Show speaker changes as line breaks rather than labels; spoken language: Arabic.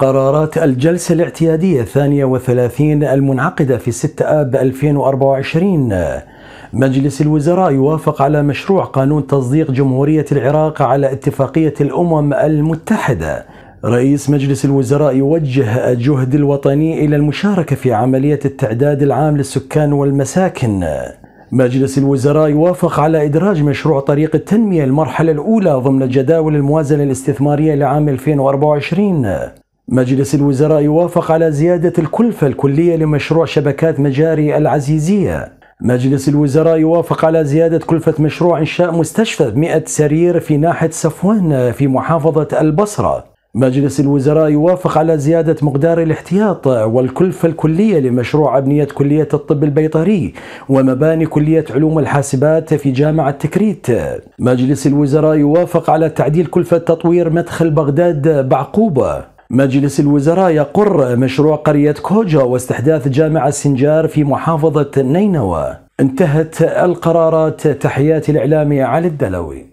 قرارات الجلسة الاعتيادية الثانية وثلاثين المنعقدة في 6 آب 2024 مجلس الوزراء يوافق على مشروع قانون تصديق جمهورية العراق على اتفاقية الأمم المتحدة رئيس مجلس الوزراء يوجه الجهد الوطني إلى المشاركة في عملية التعداد العام للسكان والمساكن مجلس الوزراء يوافق على إدراج مشروع طريق التنمية المرحلة الأولى ضمن جداول الموازنة الاستثمارية لعام 2024 مجلس الوزراء يوافق على زيادة الكلفة الكلية لمشروع شبكات مجاري العزيزية مجلس الوزراء يوافق على زيادة كلفة مشروع إنشاء مستشفى 100 سرير في ناحية صفوان في محافظة البصرة مجلس الوزراء يوافق على زيادة مقدار الاحتياط والكلفة الكلية لمشروع أبنية كلية الطب البيطري ومباني كلية علوم الحاسبات في جامعة تكريت مجلس الوزراء يوافق على تعديل كلفة تطوير مدخل بغداد بعقوبة مجلس الوزراء يقر مشروع قرية كوجا واستحداث جامعة سنجار في محافظة نينوى انتهت القرارات تحيات الإعلام علي الدلوي